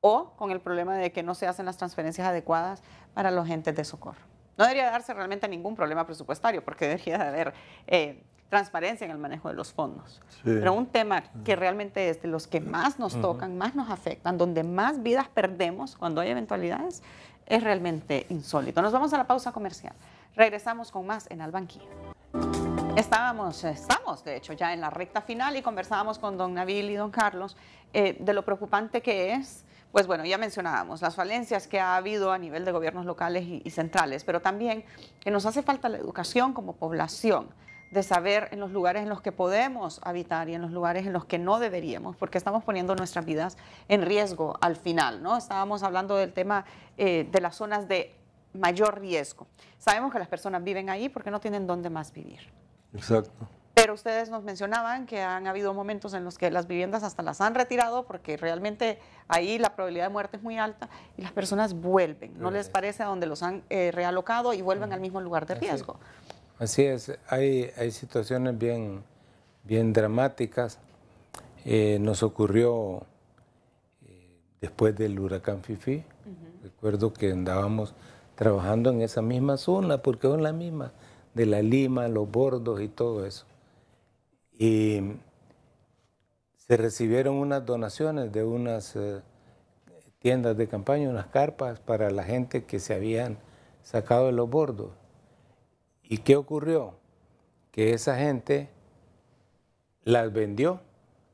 A: O con el problema de que no se hacen las transferencias adecuadas para los entes de socorro. No debería darse realmente ningún problema presupuestario, porque debería de haber eh, transparencia en el manejo de los fondos. Pero un tema que realmente es de los que más nos tocan, más nos afectan, donde más vidas perdemos cuando hay eventualidades, es realmente insólito. Nos vamos a la pausa comercial. Regresamos con más en Albanquillo. Estábamos, estamos de hecho ya en la recta final y conversábamos con don Nabil y don Carlos eh, de lo preocupante que es, pues bueno, ya mencionábamos las falencias que ha habido a nivel de gobiernos locales y, y centrales, pero también que nos hace falta la educación como población de saber en los lugares en los que podemos habitar y en los lugares en los que no deberíamos, porque estamos poniendo nuestras vidas en riesgo al final, ¿no? Estábamos hablando del tema eh, de las zonas de mayor riesgo. Sabemos que las personas viven ahí porque no tienen dónde más vivir. Exacto. Pero ustedes nos mencionaban que han habido momentos en los que las viviendas hasta las han retirado porque realmente ahí la probabilidad de muerte es muy alta y las personas vuelven, no les parece a donde los han eh, realocado y vuelven al mismo lugar de riesgo.
C: Así es, hay, hay situaciones bien, bien dramáticas. Eh, nos ocurrió eh, después del huracán Fifi. Recuerdo que andábamos trabajando en esa misma zona, porque es la misma, de la Lima, los bordos y todo eso. Y se recibieron unas donaciones de unas eh, tiendas de campaña, unas carpas para la gente que se habían sacado de los bordos. ¿Y qué ocurrió? Que esa gente las vendió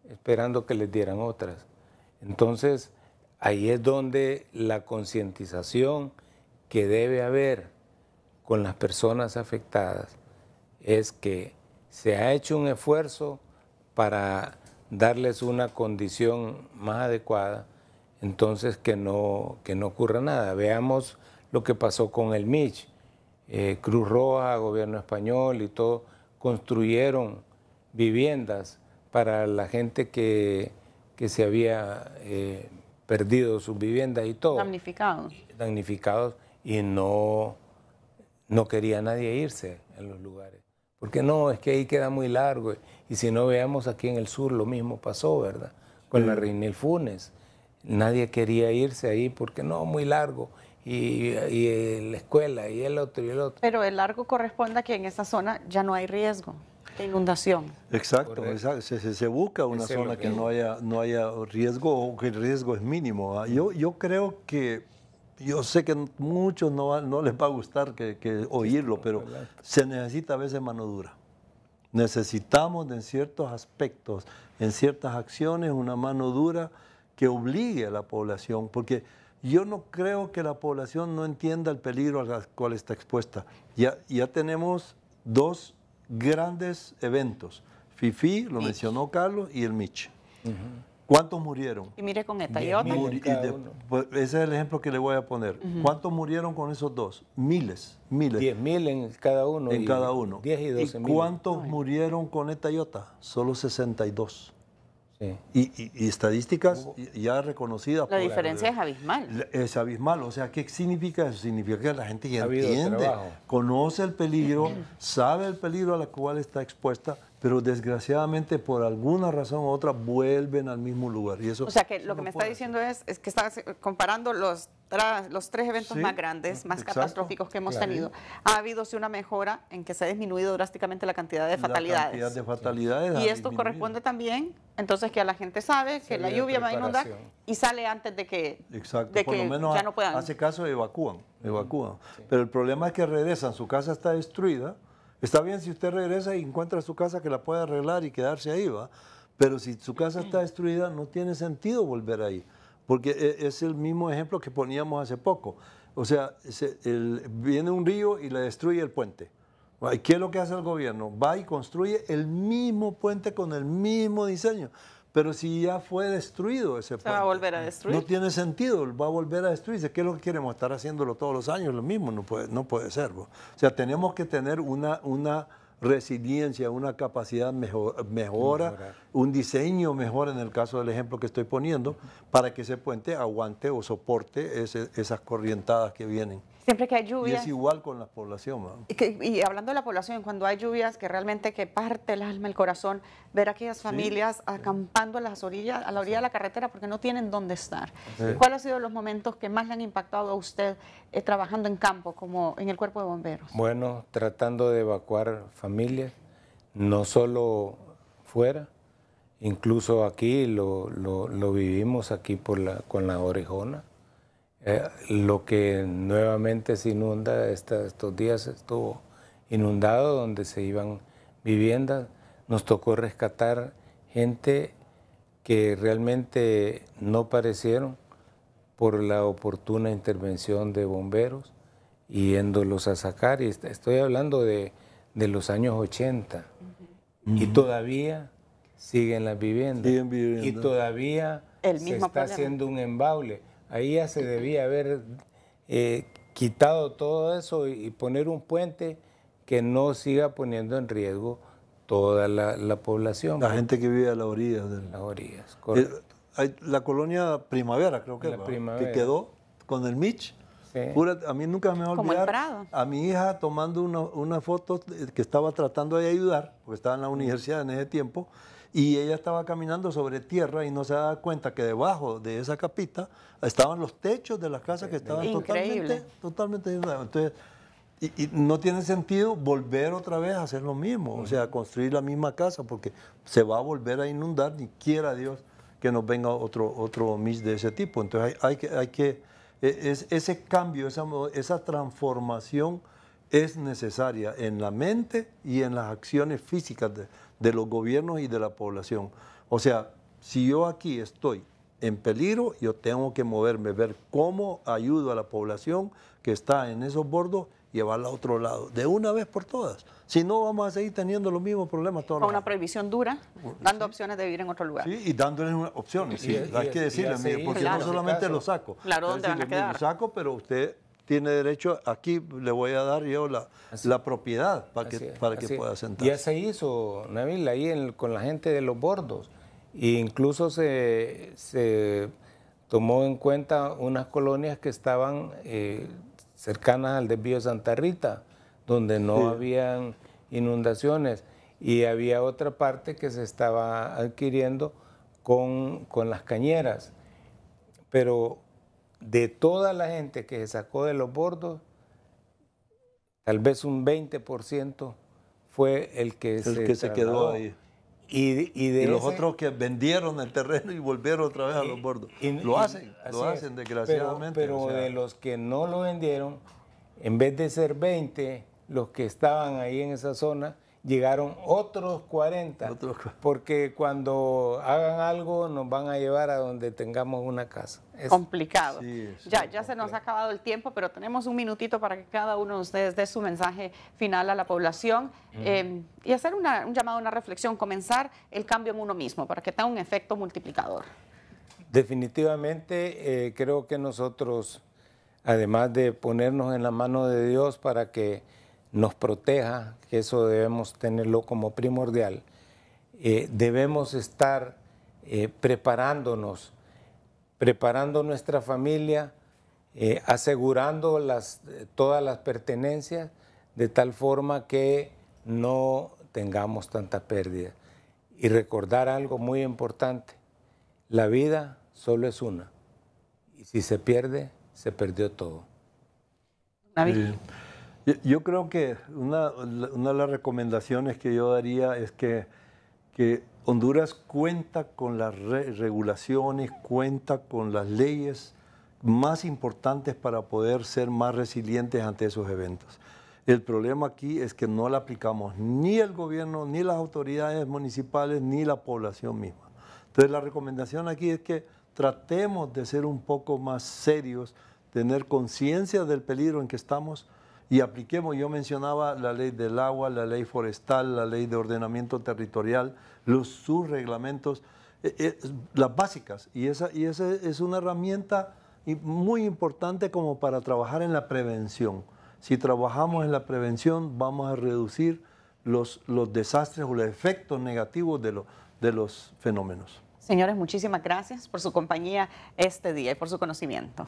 C: esperando que les dieran otras. Entonces, ahí es donde la concientización que debe haber con las personas afectadas es que se ha hecho un esfuerzo para darles una condición más adecuada, entonces que no, que no ocurra nada. Veamos lo que pasó con el Mitch. Eh, Cruz Roja, gobierno español y todo, construyeron viviendas para la gente que, que se había eh, perdido sus viviendas y todo.
A: Damnificados.
C: Damnificados y no, no quería nadie irse en los lugares. Porque no, es que ahí queda muy largo. Y si no veamos aquí en el sur, lo mismo pasó, ¿verdad? Con la la mm. Reinel Funes. Nadie quería irse ahí porque no, muy largo y,
B: la escuela y el otro y el otro.
A: Pero el largo corresponde a que en esa zona ya no hay riesgo de inundación.
B: Exacto, Se, busca una zona que no haya, no haya riesgo o que el riesgo es mínimo. ¿ah? Yo, yo creo que, yo sé que muchos no, no les va a gustar que, que oírlo, pero se necesita a veces mano dura. Necesitamos en ciertos aspectos, en ciertas acciones, una mano dura que obligue a la población, porque yo no creo que la población no entienda el peligro al cual está expuesta. Ya, ya tenemos dos grandes eventos. FIFI, lo mencionó Carlos, y el Mich. ¿Cuántos murieron?
A: Y mire con esta y
B: pues, ese es el ejemplo que le voy a poner. ¿Cuántos murieron con esos dos? Miles, miles. Diez mil en cada uno. En cada uno. Diez y mil. ¿Cuántos murieron con esta yota? Solo 62. Y, estadísticas ya reconocidas. La diferencia es
A: abismal.
B: Es abismal. O sea, ¿qué significa eso? Significa que la gente ya entiende, conoce el peligro, sabe el peligro a cual está expuesta pero desgraciadamente por alguna razón u otra vuelven al mismo lugar. Y eso, o sea que lo que me está diciendo
A: es, que está eh, comparando los, los tres eventos más grandes, más catastróficos que hemos tenido. Ha habido sí una mejora en que se ha disminuido drásticamente la cantidad de fatalidades. La cantidad
B: de fatalidades. Y esto
A: corresponde también, entonces, que a la gente sabe que la lluvia va a inundar y sale antes de que,
B: exacto, de por que lo menos ya no puedan. Hace caso, evacúan, evacúan. Pero el problema es que regresan, su casa está destruida Está bien si usted regresa y encuentra su casa que la puede arreglar y quedarse ahí, ¿va? Pero si su casa está destruida, no tiene sentido volver ahí, porque e, es el mismo ejemplo que poníamos hace poco. O sea, viene un río y le destruye el puente. ¿Qué es lo que hace el gobierno? Va y construye el mismo puente con el mismo diseño. Pero si ya fue destruido ese puente. No tiene sentido, va a volver a destruirse. ¿Qué es lo que queremos? Estar haciéndolo todos los años, lo mismo, no puede, no puede ser. O sea, tenemos que tener una, una resiliencia, una capacidad mejor, mejora, un diseño mejor en el caso del ejemplo que estoy poniendo, para que ese puente aguante o soporte esas corrientadas que vienen.
A: Siempre que hay lluvias. Y es
B: igual con la población.
A: Y, hablando de la población, cuando hay lluvias que realmente que parte el alma, el corazón, ver a aquellas familias acampando a las orillas, a la orilla de la carretera porque no tienen dónde estar. ¿Cuáles han sido los momentos que más le han impactado a usted eh, trabajando en campo, como en el cuerpo de bomberos?
C: Bueno, tratando de evacuar familias, no solo fuera, incluso aquí lo, lo, lo vivimos aquí por la, con la orejona eh, lo que nuevamente se inunda, estos días estuvo inundado donde se iban viviendas, nos tocó rescatar gente que realmente no parecieron por la oportuna intervención de bomberos y yéndolos a sacar. Y estoy hablando de, los años 80 y todavía siguen las viviendas y todavía
B: El se está haciendo
C: un embaule. Ahí ya se debía haber eh, quitado todo eso y poner un puente que no siga poniendo en riesgo
B: toda la, población. La gente que vive a la orilla Las orillas, eh, la colonia Primavera, creo que, la primavera. que quedó con el Mitch. Pura, a mí nunca me va a olvidar a mi hija tomando una, una, foto eh, que estaba tratando de ayudar, porque estaba en la universidad en ese tiempo, y ella estaba caminando sobre tierra y no se daba cuenta que debajo de esa capita estaban los techos de las casas que estaban Increíble. totalmente, Entonces, y, no tiene sentido volver otra vez a hacer lo mismo, o sea, construir la misma casa, porque se va a volver a inundar, ni quiera Dios que nos venga otro, otro de ese tipo. Entonces hay, que, hay que e, ese cambio, esa, esa transformación es necesaria en la mente y en las acciones físicas de, de los gobiernos y de la población. O sea, si yo aquí estoy en peligro, yo tengo que moverme, ver cómo ayudo a la población que está en esos bordos, llevarla a otro lado, de una vez por todas. Si no, vamos a seguir teniendo los mismos problemas todos Con una
A: prohibición dura, dando opciones de vivir en otro lugar.
B: Sí, y dándoles opciones, sí, hay que decirles, porque no solamente lo saco. Claro, ¿dónde van a quedar? Lo saco, pero usted tiene derecho, aquí le voy a dar yo la, propiedad para que, para que pueda sentarse. Ya se
C: hizo, Nabil, ahí con la gente de los bordos. E incluso se, tomó en cuenta unas colonias que estaban eh, cercanas al desvío de Santa Rita, donde no habían inundaciones. Y había otra parte que se estaba adquiriendo con, con las cañeras. Pero de toda la gente que se sacó de los bordos, tal vez un 20% fue el que, se, que se quedó ahí.
B: Y, los otros que vendieron el terreno y volvieron otra vez a los bordos. lo hacen, lo hacen, desgraciadamente. Pero, de los que no lo vendieron,
C: en vez de ser 20 los que estaban ahí en esa zona, llegaron otros 40, porque cuando hagan algo nos van a llevar a donde tengamos una casa. Es complicado.
A: ya, ya se nos ha acabado el tiempo, pero tenemos un minutito para que cada uno de ustedes dé su mensaje final a la población eh, y hacer un llamado, una reflexión, comenzar el cambio en uno mismo para que tenga un efecto multiplicador.
C: Definitivamente eh, creo que nosotros, además de ponernos en la mano de Dios para que nos proteja, que eso debemos tenerlo como primordial, eh, debemos estar eh, preparándonos, preparando nuestra familia, eh, asegurando las, todas las pertenencias de tal forma que no tengamos tanta pérdida. Y recordar algo muy importante, la vida
B: solo es una y si
C: se pierde,
B: se perdió todo. Yo, creo que una, una, de las recomendaciones que yo daría es que, que Honduras cuenta con las regulaciones, cuenta con las leyes más importantes para poder ser más resilientes ante esos eventos. El problema aquí es que no la aplicamos ni el gobierno, ni las autoridades municipales, ni la población misma. Entonces la recomendación aquí es que tratemos de ser un poco más serios, tener conciencia del peligro en que estamos y apliquemos, yo mencionaba la ley del agua, la ley forestal, la ley de ordenamiento territorial, los sus reglamentos, eh, eh, las básicas. Y esa, y esa es una herramienta muy importante como para trabajar en la prevención. Si trabajamos en la prevención vamos a reducir los, los desastres o los efectos negativos de, de los fenómenos.
A: Señores, muchísimas gracias por su compañía este día y por su conocimiento.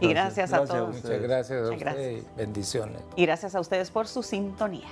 A: Y gracias, a todos. Muchas
B: gracias a
C: Bendiciones.
A: Y gracias a ustedes por su sintonía.